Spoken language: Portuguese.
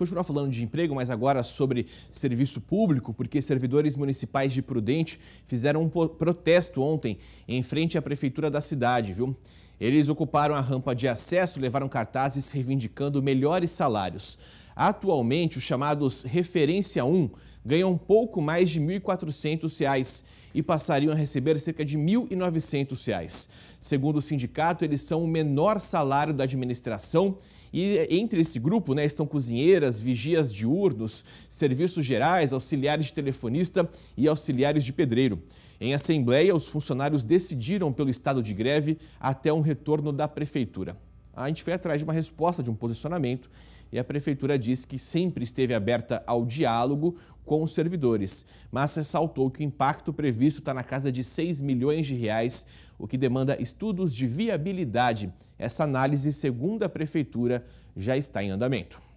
continuar falando de emprego, mas agora sobre serviço público, porque servidores municipais de Prudente fizeram um protesto ontem em frente à prefeitura da cidade, viu? Eles ocuparam a rampa de acesso, levaram cartazes reivindicando melhores salários. Atualmente, os chamados referência 1 ganham pouco mais de R$ 1.400 e passariam a receber cerca de R$ 1.900. Segundo o sindicato, eles são o menor salário da administração e entre esse grupo né, estão cozinheiras, vigias diurnos, serviços gerais, auxiliares de telefonista e auxiliares de pedreiro. Em assembleia, os funcionários decidiram pelo estado de greve até um retorno da prefeitura. A gente foi atrás de uma resposta, de um posicionamento, e a prefeitura disse que sempre esteve aberta ao diálogo com os servidores, mas ressaltou que o impacto previsto está na casa de 6 milhões de reais, o que demanda estudos de viabilidade. Essa análise, segundo a prefeitura, já está em andamento.